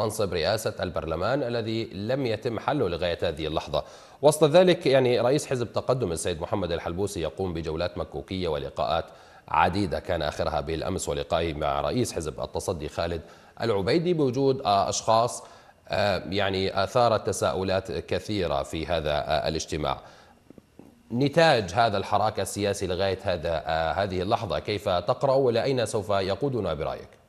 منصب رئاسة البرلمان الذي لم يتم حله لغاية هذه اللحظة وسط ذلك يعني رئيس حزب تقدم السيد محمد الحلبوسي يقوم بجولات مكوكية ولقاءات عديدة كان آخرها بالأمس ولقائه مع رئيس حزب التصدي خالد العبيدي بوجود أشخاص آه، يعني أثارت تساؤلات كثيرة في هذا آه، الاجتماع نتاج هذا الحراك السياسي لغاية هذا آه، هذه اللحظة كيف تقرأ ولأين أين سوف يقودنا برأيك؟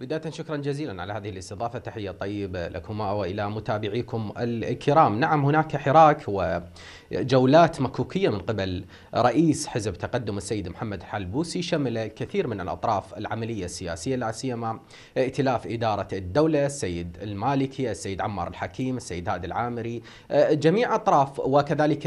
بداية شكرا جزيلا على هذه الاستضافة تحية طيبة لكما وإلى متابعيكم الكرام نعم هناك حراك وجولات مكوكية من قبل رئيس حزب تقدم السيد محمد حلبوسي شمل كثير من الأطراف العملية السياسية لا سيما ائتلاف إدارة الدولة السيد المالكي السيد عمار الحكيم السيد هادي العامري جميع أطراف وكذلك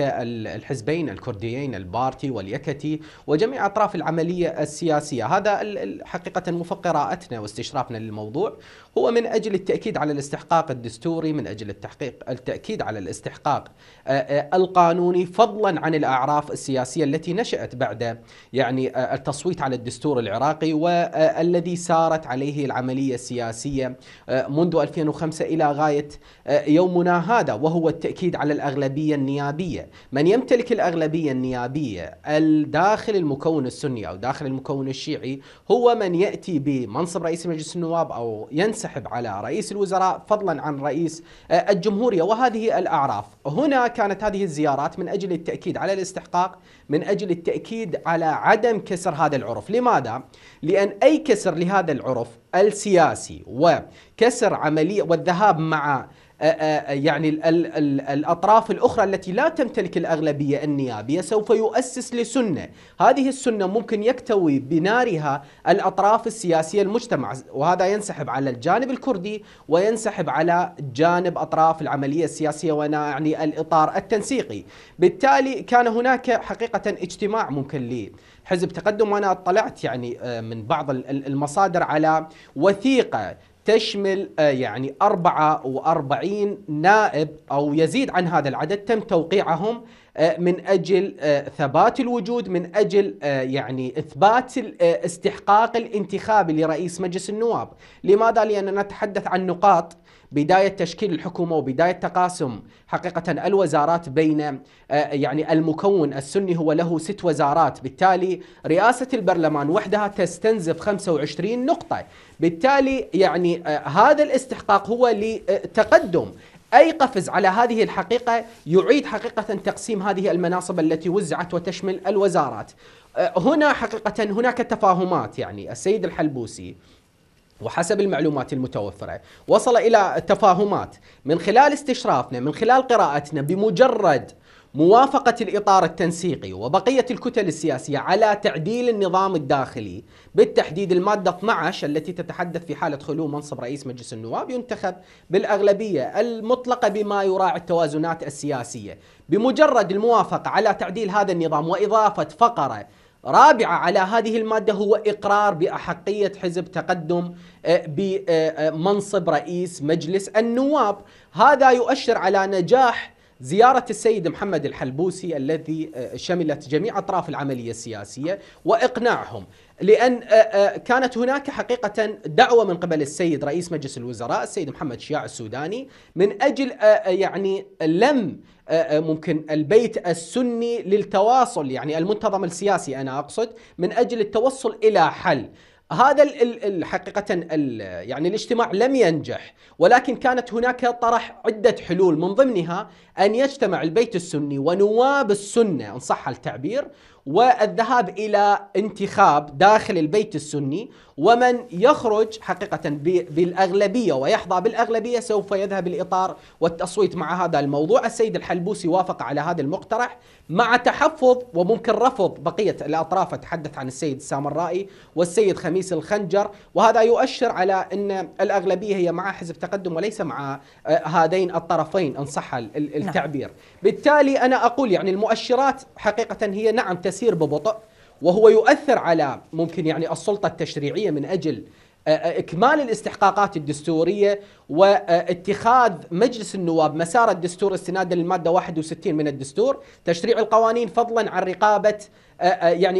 الحزبين الكرديين البارتي واليكتي وجميع أطراف العملية السياسية هذا حقيقة مفق قراءتنا واستشراف استحقاقنا للموضوع هو من أجل التأكيد على الاستحقاق الدستوري من أجل التحقيق التأكيد على الاستحقاق آه، آه، القانوني فضلا عن الأعراف السياسية التي نشأت بعد يعني آه، التصويت على الدستور العراقي والذي سارت عليه العملية السياسية منذ 2005 إلى غاية يومنا هذا وهو التأكيد على الأغلبية النيابية من يمتلك الأغلبية النيابية داخل المكون السني أو داخل المكون الشيعي هو من يأتي بمنصب رئيس مجلس النواب أو ينسحب على رئيس الوزراء فضلا عن رئيس آه، الجمهورية وهذه الأعراف هنا كانت هذه الزيارات من أجل التأكيد على الاستحقاق من أجل التأكيد على عدم كسر هذا العرف لماذا؟ لأن أي كسر لهذا العرف السياسي وكسر عملية والذهاب مع يعني الأطراف الأخرى التي لا تمتلك الأغلبية النيابية سوف يؤسس لسنة هذه السنة ممكن يكتوي بنارها الأطراف السياسية المجتمع وهذا ينسحب على الجانب الكردي وينسحب على جانب أطراف العملية السياسية وأنا يعني الإطار التنسيقي بالتالي كان هناك حقيقة اجتماع ممكن لي حزب تقدم وانا اطلعت يعني آه، من بعض المصادر على وثيقه تشمل آه، يعني 44 نائب أو يزيد عن هذا العدد تم توقيعهم آه، من اجل آه، ثبات الوجود من اجل آه، يعني اثبات استحقاق الانتخاب لرئيس مجلس النواب، لماذا؟ لاننا نتحدث عن نقاط بداية تشكيل الحكومة وبداية تقاسم حقيقة الوزارات بين يعني المكون السني هو له ست وزارات بالتالي رئاسة البرلمان وحدها تستنزف 25 نقطة بالتالي يعني هذا الاستحقاق هو لتقدم أي قفز على هذه الحقيقة يعيد حقيقة تقسيم هذه المناصب التي وزعت وتشمل الوزارات أه، هنا حقيقة هناك تفاهمات يعني السيد الحلبوسي وحسب المعلومات المتوفرة وصل إلى تفاهمات من خلال استشرافنا من خلال قراءتنا بمجرد موافقة الإطار التنسيقي وبقية الكتل السياسية على تعديل النظام الداخلي بالتحديد المادة 12 التي تتحدث في حالة خلو منصب رئيس مجلس النواب ينتخب بالأغلبية المطلقة بما يراعي التوازنات السياسية بمجرد الموافقة على تعديل هذا النظام وإضافة فقرة رابعة على هذه المادة هو إقرار بأحقية حزب تقدم آه، بمنصب آه، آه، رئيس مجلس النواب هذا يؤشر على نجاح زيارة السيد محمد الحلبوسي الذي آه، شملت جميع أطراف العملية السياسية وإقناعهم لأن آه، آه، كانت هناك حقيقة دعوة من قبل السيد رئيس مجلس الوزراء السيد محمد شياع السوداني من أجل يعني لم ممكن البيت السني للتواصل يعني المنتظم السياسي أنا أقصد من أجل التوصل إلى حل هذا حقيقة يعني الاجتماع لم ينجح ولكن كانت هناك طرح عدة حلول من ضمنها أن يجتمع البيت السني ونواب السنة إن صح التعبير والذهاب إلى انتخاب داخل البيت السني ومن يخرج حقيقة بالأغلبية ويحظى بالأغلبية سوف يذهب الإطار والتصويت مع هذا الموضوع السيد الحلبوسي وافق على هذا المقترح مع تحفظ وممكن رفض بقية الأطراف أتحدث عن السيد السامرائي والسيد خميس الخنجر وهذا يؤشر على أن الأغلبية هي مع حزب تقدم وليس مع آه، هذين الطرفين إن صح نعم. التعبير بالتالي أنا أقول يعني المؤشرات حقيقة هي نعم يسير ببطء وهو يؤثر على ممكن يعني السلطة التشريعية من أجل أه، أه، اكمال الاستحقاقات الدستوريه واتخاذ مجلس النواب مسار الدستور استنادا للماده 61 من الدستور، تشريع القوانين فضلا عن رقابه أه، يعني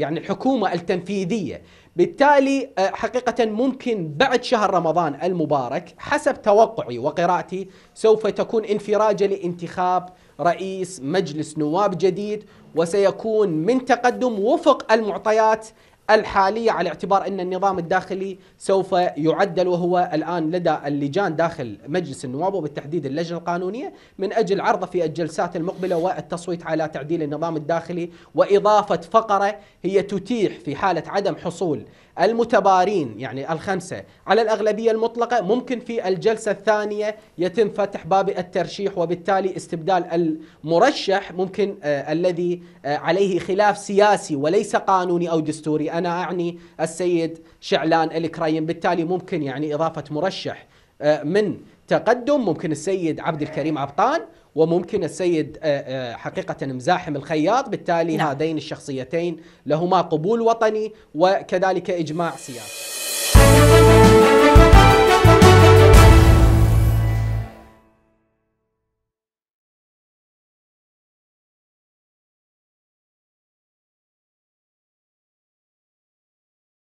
يعني الحكومه التنفيذيه، بالتالي حقيقة ممكن بعد شهر رمضان المبارك حسب توقعي وقراءتي سوف تكون انفراجة لانتخاب رئيس مجلس نواب جديد وسيكون من تقدم وفق المعطيات الحالية على اعتبار أن النظام الداخلي سوف يعدل وهو الآن لدى اللجان داخل مجلس النواب وبالتحديد اللجنة القانونية من أجل عرضه في الجلسات المقبلة والتصويت على تعديل النظام الداخلي وإضافة فقرة هي تتيح في حالة عدم حصول المتبارين يعني الخمسة على الأغلبية المطلقة ممكن في الجلسة الثانية يتم فتح باب الترشيح وبالتالي استبدال المرشح ممكن آه الذي آه عليه خلاف سياسي وليس قانوني أو دستوري أنا أعني السيد شعلان الكريم بالتالي ممكن يعني إضافة مرشح آه، من تقدم ممكن السيد عبد الكريم عبطان وممكن السيد آه، آه، حقيقة مزاحم الخياط بالتالي نعم. هذين الشخصيتين لهما قبول وطني وكذلك إجماع سياسي